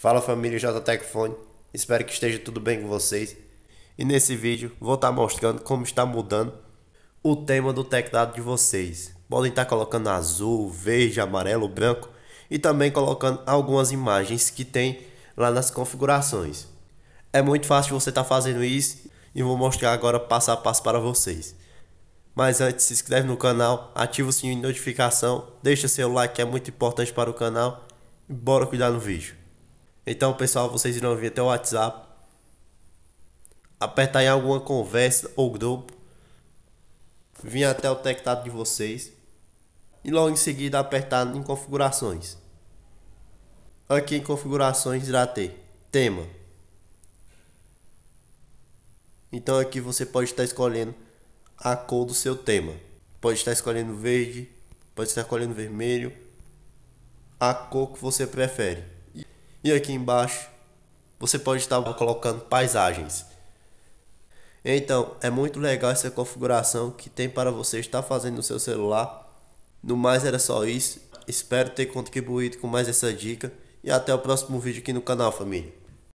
Fala família JTecFone, espero que esteja tudo bem com vocês. E nesse vídeo vou estar tá mostrando como está mudando o tema do teclado de vocês. Podem estar tá colocando azul, verde, amarelo, branco e também colocando algumas imagens que tem lá nas configurações. É muito fácil você estar tá fazendo isso e vou mostrar agora passo a passo para vocês. Mas antes, se inscreve no canal, ativa o sininho de notificação, deixa seu like que é muito importante para o canal e bora cuidar no vídeo. Então, pessoal, vocês irão vir até o WhatsApp, apertar em alguma conversa ou grupo, vir até o teclado de vocês e logo em seguida apertar em configurações. Aqui em configurações irá ter tema. Então aqui você pode estar escolhendo a cor do seu tema. Pode estar escolhendo verde, pode estar escolhendo vermelho, a cor que você prefere. E aqui embaixo você pode estar colocando paisagens. Então, é muito legal essa configuração que tem para você estar fazendo no seu celular. No mais era só isso. Espero ter contribuído com mais essa dica e até o próximo vídeo aqui no canal, família.